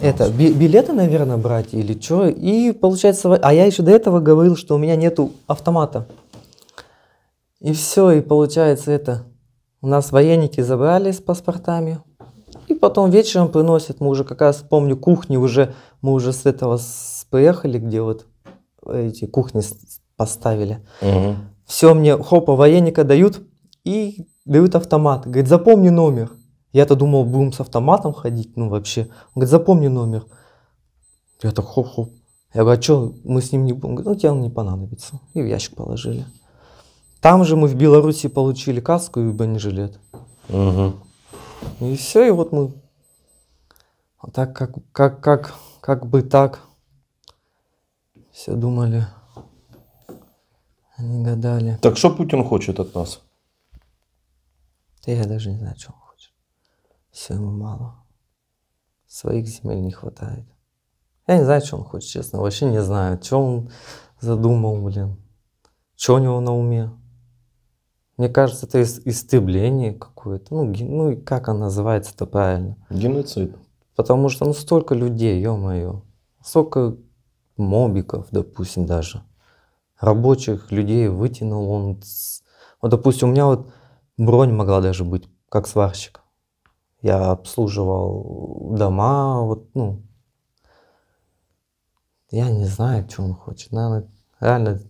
A: это би- билеты, наверное, брать или что. И получается, а я еще до этого говорил, что у меня нету автомата. И все, и получается это. У нас военники забрали с паспортами. И потом вечером приносят, мы уже как раз помню кухни уже, мы уже с этого с, приехали, где вот эти кухни поставили. Угу. Все мне, хопа, военника дают и дают автомат. Говорит, запомни номер. Я-то думал, будем с автоматом ходить, ну вообще. Он говорит, запомни номер. Я так хоп-хоп. Я говорю, а что, мы с ним не будем? Он говорит, ну тебе он не понадобится. И в ящик положили. Там же мы в Беларуси получили каску и бронежилет. Угу. И все, и вот мы а так как, как, как, как бы так все думали. Они гадали. Так что Путин хочет от нас? Да я даже не знаю, что он хочет. Все ему мало. Своих земель не хватает. Я не знаю, что он хочет, честно. Вообще не знаю, что он задумал, блин. Что у него на уме? Мне кажется, это истребление какое-то. Ну, ген... ну и как она называется-то правильно? Геноцид. Потому что ну столько людей, ё-моё. Столько мобиков, допустим, даже рабочих людей вытянул он. Вот, ну, допустим, у меня вот бронь могла даже быть, как сварщик. Я обслуживал дома, вот, ну, я не знаю, что он хочет. Наверное, реально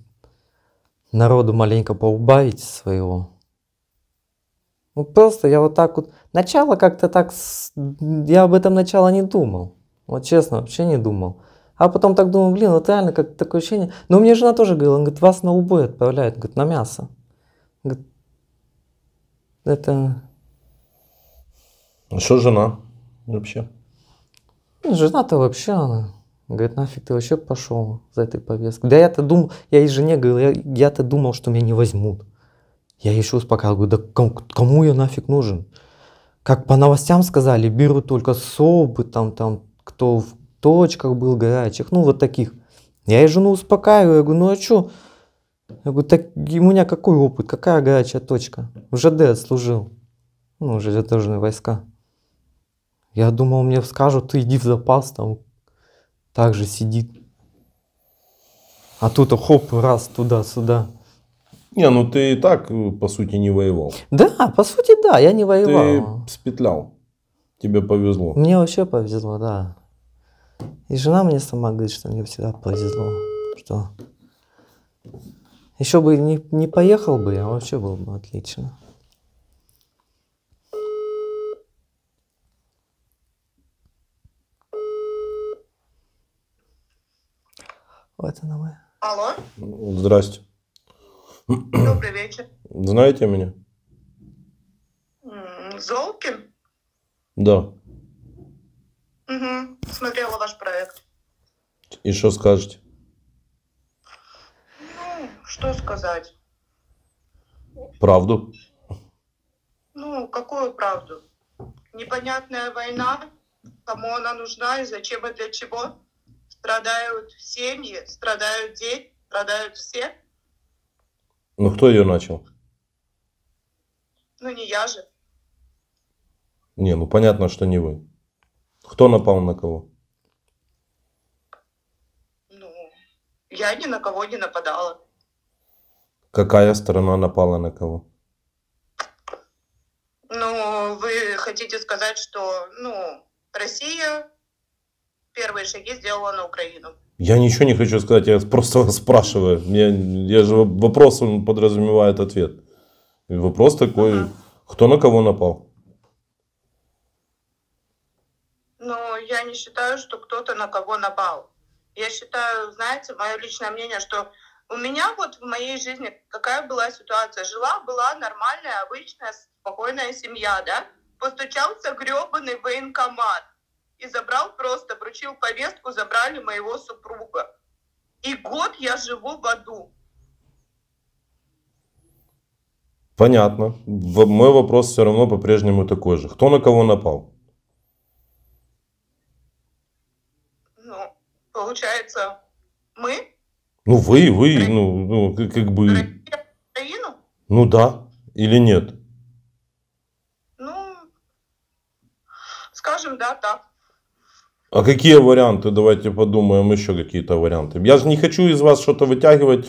A: народу маленько поубавить своего. Ну, просто я вот так вот... Начало как-то так... Я об этом начало не думал. Вот честно, вообще не думал. А потом так думаю, блин, вот реально как такое ощущение. Но мне жена тоже говорила, она говорит, вас на убой отправляют, говорит, на мясо. Говорит, это...
B: А что жена вообще?
A: Жена-то вообще она. Говорит, нафиг ты вообще пошел за этой повесткой. Да я-то думал, я и жене говорил, я, я-то думал, что меня не возьмут. Я еще успокаивал, говорю, да кому, кому я нафиг нужен? Как по новостям сказали, берут только СОБы, там, там, кто в точках был горячих, ну вот таких. Я и жену успокаиваю, я говорю, ну а что? Я говорю, так у меня какой опыт, какая горячая точка? В ЖД отслужил, ну, железнодорожные войска. Я думал, мне скажут, ты иди в запас, там так же сидит. А тут хоп, раз туда-сюда. Не,
B: ну ты и так, по сути, не воевал.
A: Да, по сути, да, я не воевал.
B: Ты спетлял. Тебе повезло. Мне
A: вообще повезло, да. И жена мне сама говорит, что мне всегда повезло, что еще бы не, не поехал бы, а вообще было бы отлично. Вот она моя.
B: Алло. Здрасте. Добрый вечер. Знаете меня? Золкин? Да.
C: Угу. Смотрела ваш проект.
B: И что скажете?
C: Ну, что сказать? Правду? Ну, какую правду? Непонятная война, кому она нужна и зачем и для чего? Страдают семьи, страдают дети, страдают все.
B: Ну, кто ее начал?
C: Ну, не я же.
B: Не, ну понятно, что не вы. Кто напал на кого?
C: Ну, я ни на кого не нападала.
B: Какая сторона напала на кого?
C: Ну, вы хотите сказать, что, ну, Россия первые
B: шаги сделала на Украину. Я ничего не хочу сказать, я просто вас спрашиваю. Я, я же вопросом подразумевает ответ. Вопрос такой, uh-huh. кто на кого напал?
C: не считаю, что кто-то на кого напал. Я считаю, знаете, мое личное мнение, что у меня вот в моей жизни какая была ситуация? Жила, была нормальная, обычная, спокойная семья, да? Постучался гребаный военкомат и забрал просто, вручил повестку, забрали моего супруга. И год я живу в аду.
B: Понятно. Мой вопрос все равно по-прежнему такой же. Кто на кого напал? получается, мы... Ну, вы, вы, ну, ну как бы... Украину? Ну да, или нет?
C: Ну, скажем, да, так.
B: А какие варианты? Давайте подумаем еще какие-то варианты. Я же не хочу из вас что-то вытягивать.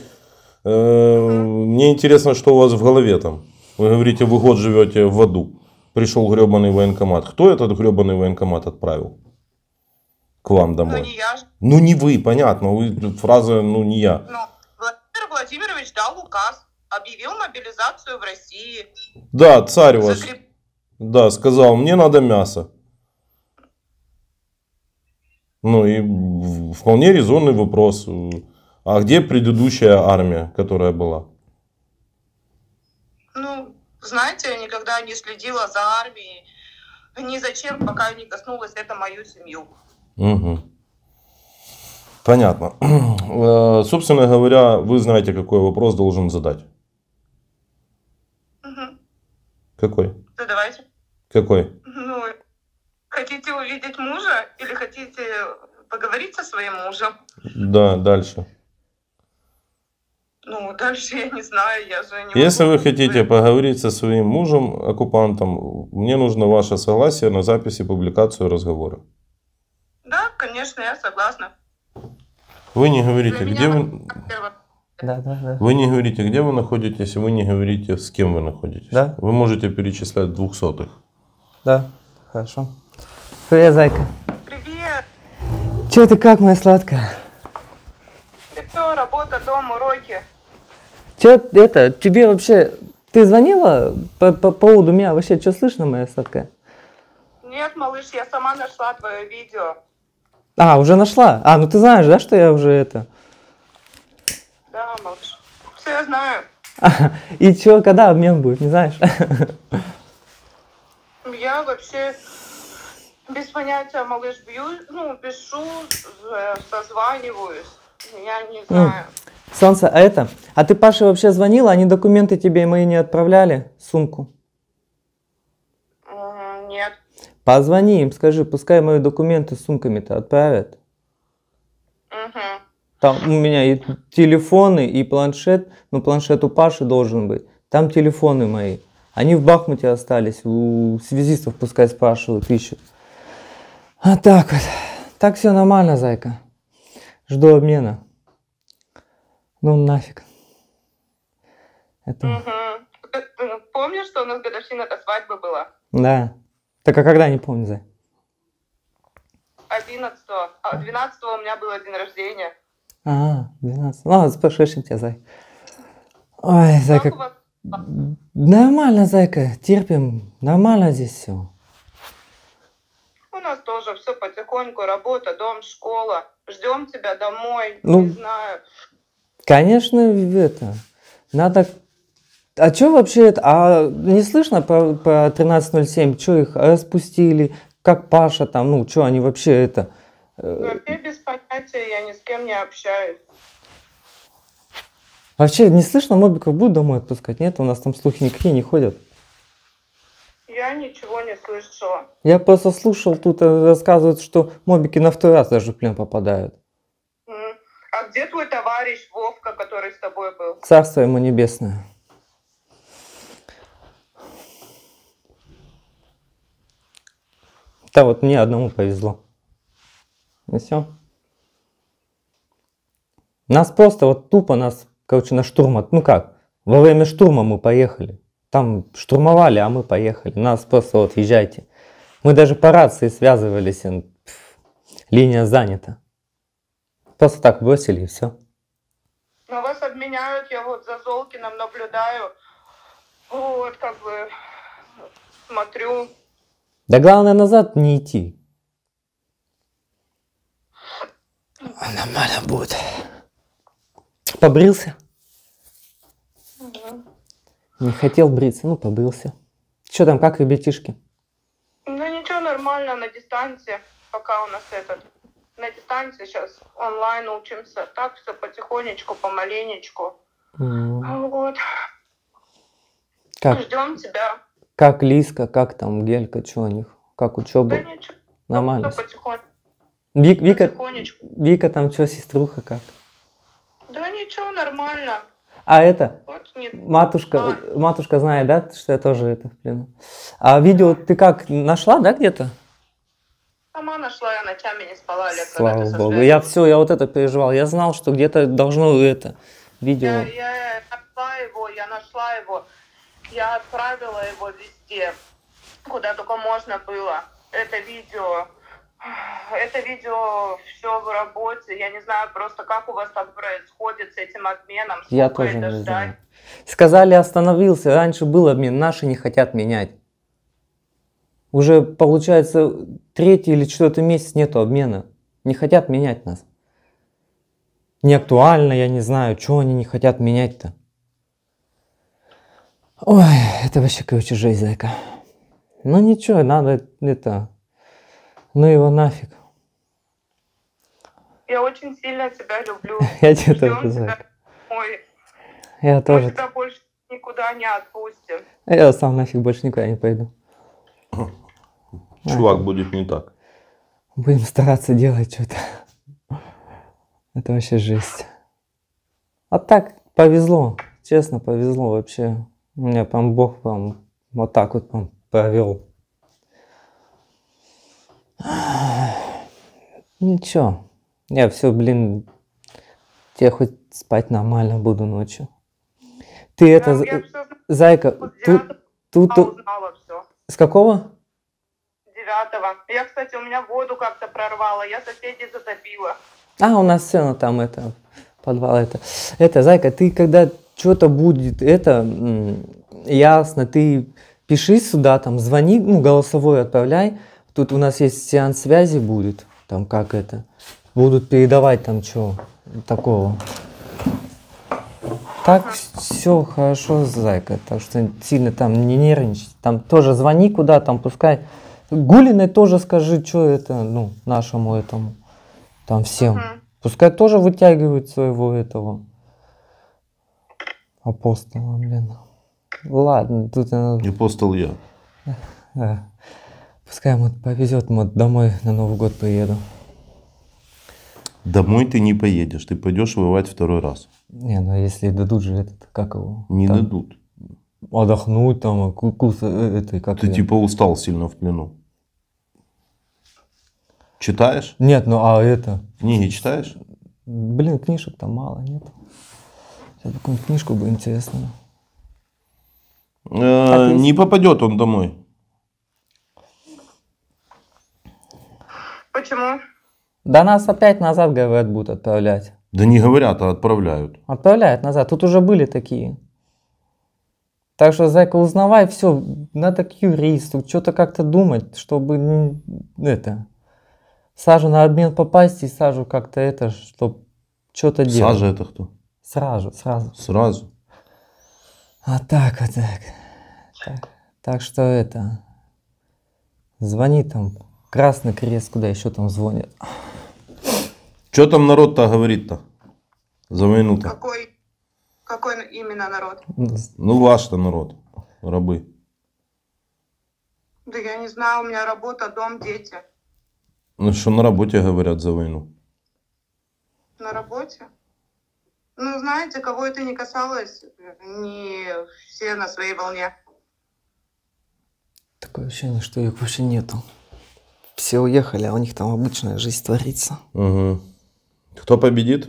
B: Э, мне интересно, что у вас в голове там. Вы говорите, вы год живете в аду. Пришел гребаный военкомат. Кто этот гребаный военкомат отправил? к вам ну, домой? Ну, не я. Ну, не вы, понятно. Вы, фраза «ну, не я». Ну,
C: Владимир Владимирович дал указ, объявил мобилизацию
B: в России. Да, царь ваш. Закреп... Да, сказал, мне надо мясо. Ну и вполне резонный вопрос. А где предыдущая армия, которая была?
C: Ну, знаете, я никогда не следила за армией. Ни зачем, пока не коснулась это мою семью.
B: Угу. Понятно. Э, собственно говоря, вы знаете, какой вопрос должен задать. Угу. Какой? Задавайте. Какой?
C: Ну, хотите увидеть мужа или хотите поговорить со своим мужем?
B: Да, дальше.
C: Ну, дальше я не знаю, я же не Если
B: вы хотите поговорить со своим мужем, оккупантом, мне нужно ваше согласие на запись и публикацию разговора. Да, конечно, я согласна. Вы не говорите, Для где
A: вы... Да, да, да. Вы не
B: говорите, где вы находитесь, и вы не говорите, с кем вы находитесь. Да. Вы можете перечислять двухсотых.
A: Да, хорошо. Привет, зайка. Привет. Че ты как, моя сладкая?
C: Да все, работа, дом, уроки.
A: Че это, тебе вообще, ты звонила по, по поводу меня? Вообще, что слышно, моя сладкая?
C: Нет, малыш, я сама нашла твое видео.
A: А, уже нашла? А, ну ты знаешь, да, что я уже это...
C: Да, малыш. Все я знаю.
A: и чё, когда обмен будет, не знаешь?
C: Я вообще без понятия, малыш, бью, ну, пишу, э, созваниваюсь. Я не знаю. Ну,
A: солнце, а это? А ты Паше вообще звонила? Они документы тебе мои не отправляли? Сумку? Нет. Позвони им, скажи, пускай мои документы с сумками-то отправят. Угу. Там у меня и телефоны, и планшет, но ну, планшет у Паши должен быть. Там телефоны мои. Они в Бахмуте остались, у связистов пускай спрашивают, ищут. А так вот. Так все нормально, зайка. Жду обмена. Ну нафиг. Это... Угу.
C: помнишь, что у нас годовщина-то свадьбы
A: была? Да. Так а когда, не помню, Зай?
C: 11 а 12 у меня было день рождения.
A: А, 12 Ладно, спрашиваешь тебя, Зай. Ой, зайка. как... как... Нормально, Зайка, терпим. Нормально здесь все. У нас тоже все потихоньку. Работа, дом, школа. Ждем тебя домой. Ну, не знаю. Конечно, это. Надо а что вообще это? А не слышно про, про 13.07? Что их распустили? Как Паша там? Ну, что они вообще это? Э, ну, вообще
C: без понятия, я ни с кем не общаюсь.
A: Вообще не слышно, мобиков будут домой отпускать? Нет, у нас там слухи никакие не ходят.
C: Я ничего не слышала.
A: Я просто слушал, тут э, рассказывают, что мобики на второй раз даже в плен попадают. А где твой товарищ Вовка, который с тобой был? Царство ему небесное. Да, вот мне одному повезло. И все. Нас просто вот тупо нас, короче, на штурм, от. ну как, во время штурма мы поехали. Там штурмовали, а мы поехали. Нас просто вот езжайте. Мы даже по рации связывались, линия занята. Просто так бросили и все.
C: Но вас обменяют, я вот за Золкиным наблюдаю. Вот, как бы, смотрю,
A: да главное назад не идти. Нормально будет. Побрился? Угу. Не хотел бриться, ну побрился. Что там, как ребятишки?
C: Ну ничего, нормально, на дистанции, пока у нас этот, на дистанции сейчас онлайн учимся. Так все потихонечку, помаленечку.
A: Угу.
C: Вот. Как? Ждем тебя.
A: Как Лиска, как там Гелька, что у них? Как учеба? Да ничего. Ну, нормально. Да, Вик, Вика, потихонечку. Вика там что, сеструха как?
C: Да ничего, нормально.
A: А это, вот нет. матушка, а. матушка знает, да, что я тоже это в А видео ты как, нашла, да, где-то?
C: Сама нашла, я ночами не спала, Олег, Слава
A: богу, я все, я вот это переживал, я знал, что где-то должно это видео. Я,
C: я нашла его, я нашла его я отправила его везде, куда только можно было. Это видео, это видео все в работе. Я не знаю просто, как у вас там
A: происходит с этим обменом. Сколько я тоже это не ждать? знаю. Сказали, остановился. Раньше был обмен, наши не хотят менять. Уже, получается, третий или четвертый месяц нету обмена. Не хотят менять нас. Не актуально, я не знаю, чего они не хотят менять-то. Ой, это вообще какой жесть, зайка. Ну ничего, надо это... Ну его нафиг.
C: Я очень сильно тебя люблю. Я тебя
A: тоже Ой. Я тоже. Мы тебя больше никуда не отпустим. Я сам нафиг больше никуда не пойду.
B: Чувак, будет не так.
A: Будем стараться делать что-то. Это вообще жесть. А так повезло, честно повезло вообще. Меня прям Бог прям вот так вот прям провел. Ну, ничего. Я все, блин, я хоть спать нормально буду ночью. Ты это, я э, зайка, тут, тут, тут... С какого? Девятого. Я, кстати, у меня воду как-то прорвала, я соседей затопила. А, у нас все ну, там это, подвал это. Это, зайка, ты когда что-то будет это ясно, ты пиши сюда, там, звони, ну, голосовой отправляй. Тут у нас есть сеанс связи будет, там, как это. Будут передавать там что такого. Так, все хорошо, зайка, так что сильно там не нервничать. Там тоже звони куда, там пускай. Гулиной тоже скажи, что это, ну, нашему этому, там всем. Пускай тоже вытягивают своего этого апостолом, блин. Ладно, тут... я. Не Апостол я. Э, пускай ему повезет, мы домой на Новый год поеду.
B: Домой ты не поедешь, ты пойдешь воевать второй раз.
A: Не, ну если дадут же этот, как его? Не там, дадут. Отдохнуть там, э, курс, э, это, как Ты ее? типа
B: устал сильно в плену. Читаешь?
A: Нет, ну а это?
B: Не читаешь?
A: Блин, книжек там мало, нет какую книжку бы интересную.
B: Э, а не попадет он домой.
C: Почему?
A: Да нас опять назад, говорят, будут отправлять.
B: Да не говорят, а отправляют.
A: Отправляют назад. Тут уже были такие. Так что, Зайка, узнавай все, надо к юристу, что-то как-то думать, чтобы это, Сажу на обмен попасть и Сажу как-то это, чтобы что-то делать. Сажа это кто? Сразу, сразу. Сразу. А так, а так. Так, так что это. Звони там. Красный крест, куда еще там звонят.
B: Что там народ-то говорит-то? За минуту? Какой,
A: какой именно народ?
B: Ну, ваш-то народ. Рабы.
C: Да я не знаю, у меня работа, дом, дети.
B: Ну, что на работе говорят за войну?
C: На работе? Ну, знаете, кого это не касалось, не все на своей волне.
A: Такое ощущение, что их вообще нету. Все уехали, а у них там обычная жизнь творится.
B: Угу. Кто победит?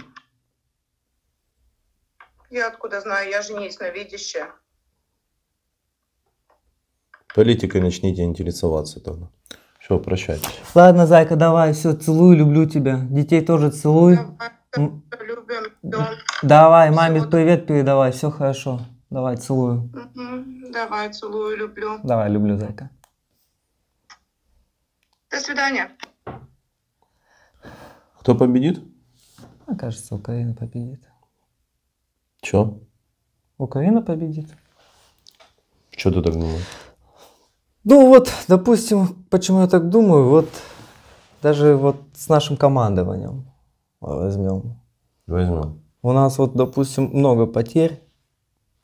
C: Я откуда знаю, я же не ясновидящая.
B: Политикой начните интересоваться тогда. Все, прощайтесь.
A: Ладно, зайка, давай, все, целую, люблю тебя. Детей тоже целую любим, дом. Давай, маме Всего. привет передавай, все хорошо. Давай, целую.
C: Угу. Давай, целую, люблю.
A: Давай, люблю, зайка.
C: До свидания.
B: Кто победит?
A: А, кажется, Украина победит. Че? Украина победит.
B: Что ты так думаешь?
A: Ну вот, допустим, почему я так думаю, вот даже вот с нашим командованием возьмем. Возьмем. У нас вот, допустим, много потерь.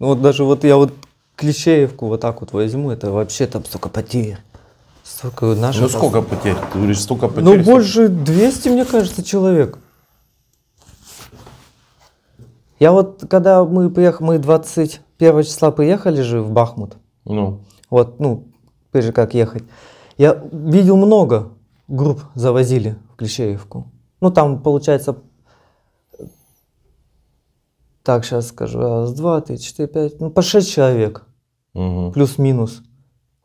A: Ну, вот даже вот я вот Клещеевку вот так вот возьму, это вообще там столько потерь.
B: Столько наших... Ну сколько потерь? Ты говоришь, столько ну, потерь? Ну больше
A: 200, мне кажется, человек. Я вот, когда мы приехали, мы 21 числа приехали же в Бахмут. Ну. Вот, ну, ты же как ехать. Я видел много групп завозили в Клещеевку. Ну, там, получается, так, сейчас скажу, раз, два, три, четыре, пять, ну, по шесть человек, угу. плюс-минус.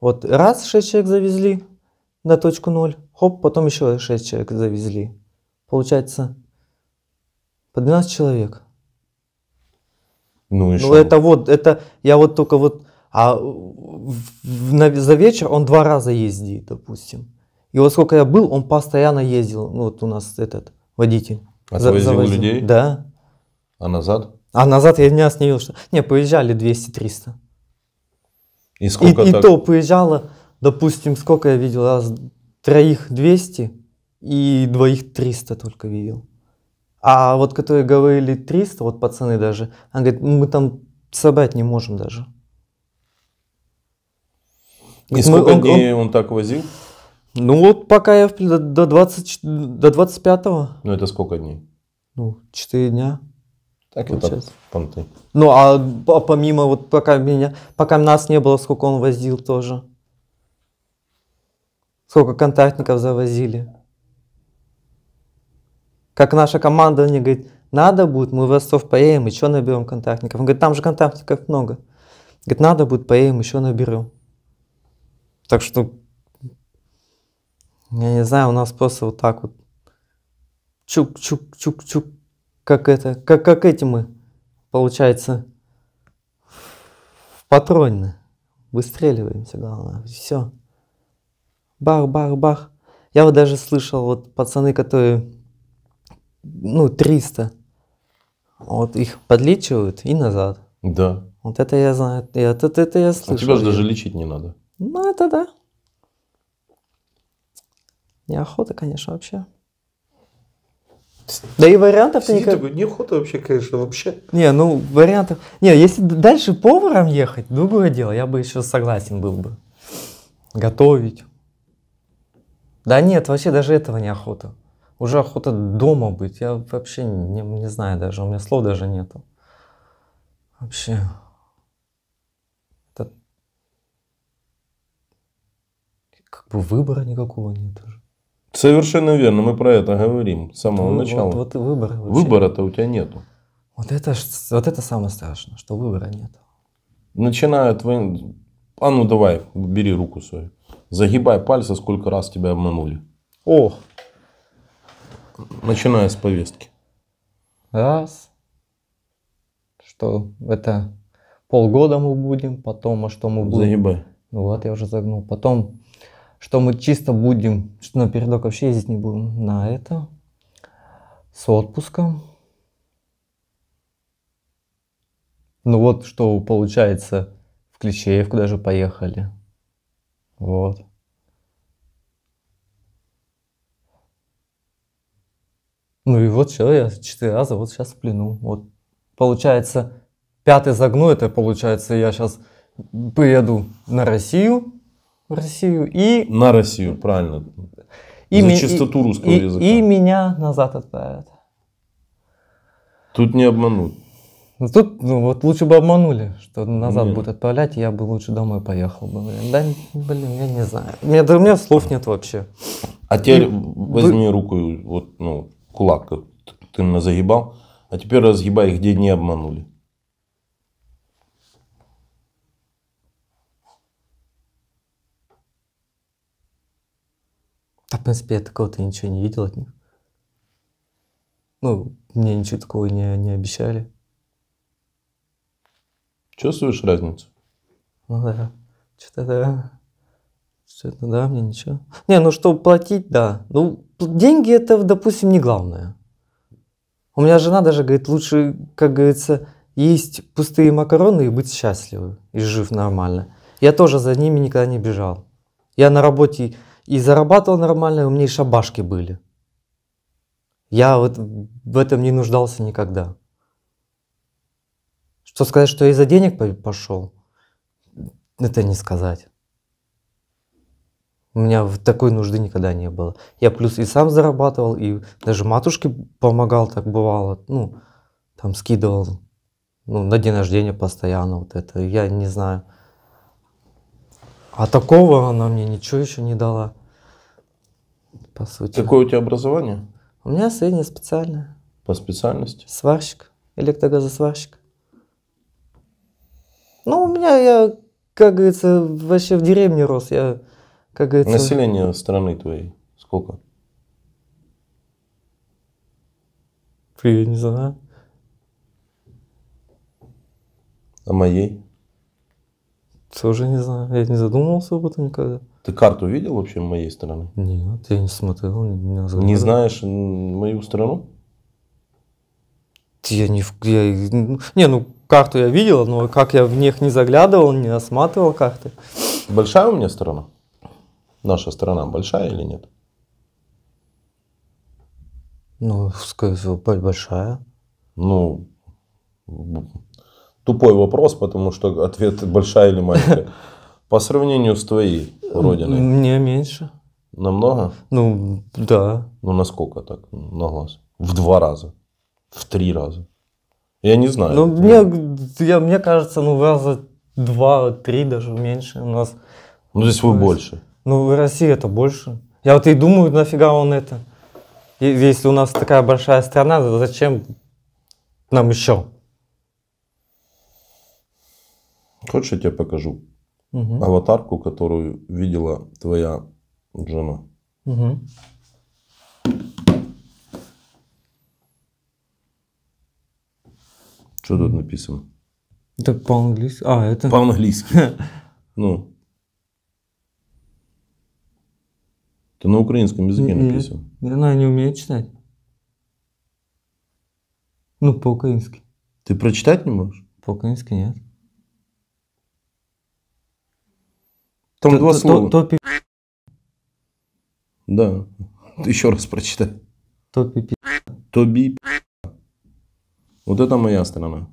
A: Вот раз шесть человек завезли на точку ноль, хоп, потом еще шесть человек завезли. Получается, по 12 человек. Ну, и ну это вот, это я вот только вот, а в, на, за вечер он два раза ездит, допустим. И вот сколько я был, он постоянно ездил, ну, вот у нас этот водитель. Отвозил а за, завозил. людей? Да. А назад? А назад я не остановился. Не, поезжали 200-300. И сколько и, так? и то поезжало, допустим, сколько я видел, раз троих 200 и двоих 300 только видел. А вот которые говорили 300, вот пацаны даже, он говорит, «Ну, мы там собрать не можем даже. И мы, сколько он, дней он, он так возил? Ну вот пока я до, 20, до 25-го.
B: Ну это сколько дней? Ну,
A: 4 дня. Так получается. понты. Ну, а, а помимо вот пока меня, пока нас не было, сколько он возил тоже? Сколько контактников завозили? Как наша команда, мне говорит, надо будет, мы в Ростов поедем, еще наберем контактников. Он говорит, там же контактников много. Говорит, надо будет, поедем, еще наберем. Так что, я не знаю, у нас просто вот так вот чук-чук-чук-чук как это, как, как эти мы, получается, патрульно. Выстреливаемся, главное. Все. Бах, бах, бах. Я вот даже слышал, вот пацаны, которые, ну, 300, вот их подлечивают и назад. Да. Вот это я знаю, и это, это я а слышал. А тебя же даже
B: лечить не надо.
A: Ну, это да. Неохота, конечно, вообще. Да и вариантов-то никак... такой, неохота вообще, конечно, вообще. Не, ну, вариантов... Не, если дальше поваром ехать, другое дело, я бы еще согласен был бы. Готовить. Да нет, вообще даже этого не охота. Уже охота дома быть. Я вообще не, не знаю даже, у меня слов даже нету. Вообще. Это... Как бы выбора никакого нет уже.
B: Совершенно верно, мы про это говорим с самого ну, начала. Вот, вот выбора Выбора-то у тебя нету.
A: Вот это, вот это самое страшное, что выбора нет.
B: Начинают вы... А ну давай, бери руку свою. Загибай пальцы, сколько раз тебя обманули. О!
A: Начиная с повестки. Раз. Что это полгода мы будем, потом, а что мы будем? Загибай. Ну вот, я уже загнул. Потом что мы чисто будем, что на передок вообще ездить не будем, на это, с отпуском. Ну вот, что получается, в Клещеевку даже поехали. Вот. Ну и вот человек я четыре раза вот сейчас в плену. Вот получается, пятый загну, это получается, я сейчас приеду на Россию, в Россию и...
B: На Россию, правильно. И За чистоту русского и, языка. И
A: меня назад отправят. Тут не обманут. Ну, тут ну, вот лучше бы обманули, что назад нет. будут отправлять, я бы лучше домой поехал бы. Блин. Да, блин, я не знаю. Нет, у меня слов нет вообще. А теперь и... возьми вы...
B: рукой, вот, ну, кулак, ты, на загибал, а теперь разгибай, где не обманули.
A: А в принципе, я такого-то ничего не видел от них. Ну, мне ничего такого не, не обещали.
B: Чувствуешь разницу?
A: Ну да. Что-то да. Что-то да, мне ничего. Не, ну что платить, да. Ну, деньги это, допустим, не главное. У меня жена даже говорит, лучше, как говорится, есть пустые макароны и быть счастливым, и жив нормально. Я тоже за ними никогда не бежал. Я на работе и зарабатывал нормально, у меня и шабашки были. Я вот в этом не нуждался никогда. Что сказать, что я из-за денег пошел, это не сказать. У меня такой нужды никогда не было. Я плюс и сам зарабатывал, и даже матушке помогал, так бывало. Ну, там скидывал ну, на день рождения постоянно вот это. Я не знаю. А такого она мне ничего еще не дала по сути. Какое у тебя образование? У меня среднее специальное. По специальности? Сварщик, электрогазосварщик. Ну, у меня, я, как говорится, вообще в деревне рос. Я, как говорится... Население
B: страны твоей сколько?
A: Я не знаю. А моей? Тоже не знаю. Я не задумывался об этом никогда.
B: Ты карту видел вообще моей стороны?
A: Нет, я не смотрел. Не, не
B: знаешь мою сторону? Я не, в я,
A: не, ну карту я видел, но как я в них не заглядывал, не осматривал карты.
B: Большая у меня страна. Наша страна большая или нет?
A: Ну, скажу, большая.
B: Ну, тупой вопрос, потому что ответ большая или маленькая. По сравнению с твоей родиной?
A: Мне меньше. Намного? Ну, да.
B: Ну, насколько так, на глаз? В два раза? В три раза? Я не знаю. Ну,
A: мне, я, мне кажется, ну, раза два-три даже меньше у нас.
B: Ну, здесь вы больше.
A: Ну, в России это больше. Я вот и думаю, нафига он это. И если у нас такая большая страна, то зачем
B: нам еще? Хочешь, я тебе покажу угу. аватарку, которую видела твоя жена. Угу. Что тут написано?
A: Это по-английски. А, это... По-английски.
B: Ну. Это на украинском языке написано.
A: Она не умеет читать. Ну, по-украински. Ты прочитать не можешь? По-украински нет. Там то, два то, слова. То, то,
B: да. Еще раз прочитай. Топи пи. Тоби Вот это моя сторона.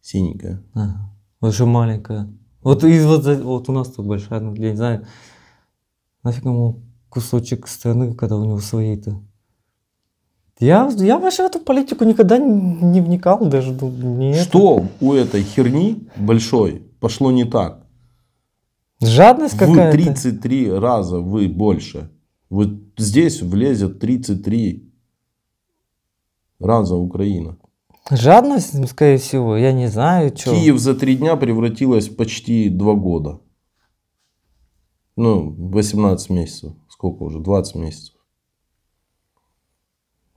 B: Синенькая.
A: Ага. Вот же маленькая. Вот, из вот, вот у нас тут большая, ну, я не знаю, нафиг ему кусочек страны, когда у него своей-то. Я, я вообще в эту политику никогда не вникал даже. Нет.
B: Что у этой херни большой пошло не так?
A: Жадность какая-то? Вы
B: 33 раза вы больше. Вот здесь влезет 33 раза Украина.
A: Жадность, скорее всего, я не знаю, что. Киев
B: за три дня превратилась почти два года. Ну, 18 месяцев. Сколько уже? 20 месяцев.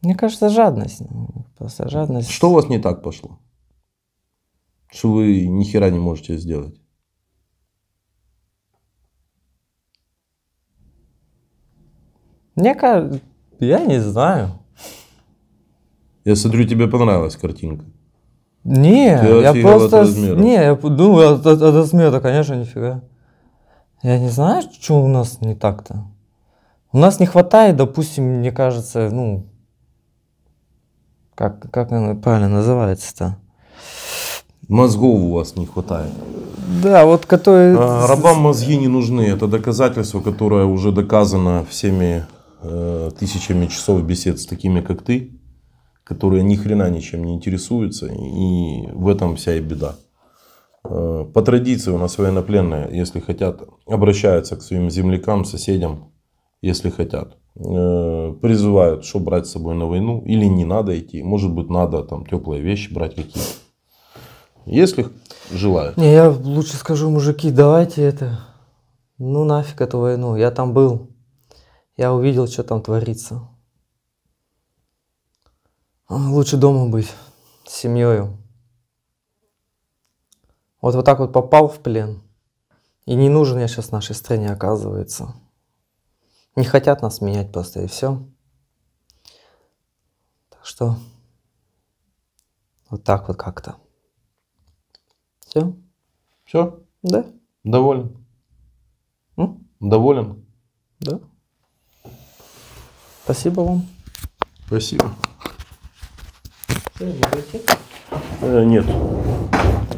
A: Мне кажется, жадность. Просто жадность.
B: Что у вас не так пошло? Что вы ни хера не можете сделать?
A: Мне кажется, я не знаю.
B: Я смотрю, тебе понравилась картинка.
A: Не, я просто... не, я ну, от, от, от размера, конечно, нифига. Я не знаю, что у нас не так-то. У нас не хватает, допустим, мне кажется, ну... Как, как она правильно называется-то? Мозгов у вас не хватает. Да, вот которые... А, рабам
B: мозги не нужны. Это доказательство, которое уже доказано всеми Э, тысячами часов бесед с такими, как ты, которые ни хрена ничем не интересуются, и в этом вся и беда. Э, по традиции у нас военнопленные, если хотят, обращаются к своим землякам, соседям, если хотят. Э, призывают, что брать с собой на войну, или не надо идти, может быть, надо там теплые вещи брать какие-то. Если желают.
A: Не, я лучше скажу, мужики, давайте это, ну нафиг эту войну, я там был я увидел, что там творится. Лучше дома быть, с семьей. Вот вот так вот попал в плен. И не нужен я сейчас нашей стране, оказывается. Не хотят нас менять просто, и все. Так что вот так вот как-то. Все? Все? Да. Доволен?
B: М? Доволен?
A: Да. Спасибо вам. Спасибо. не
C: э, нет.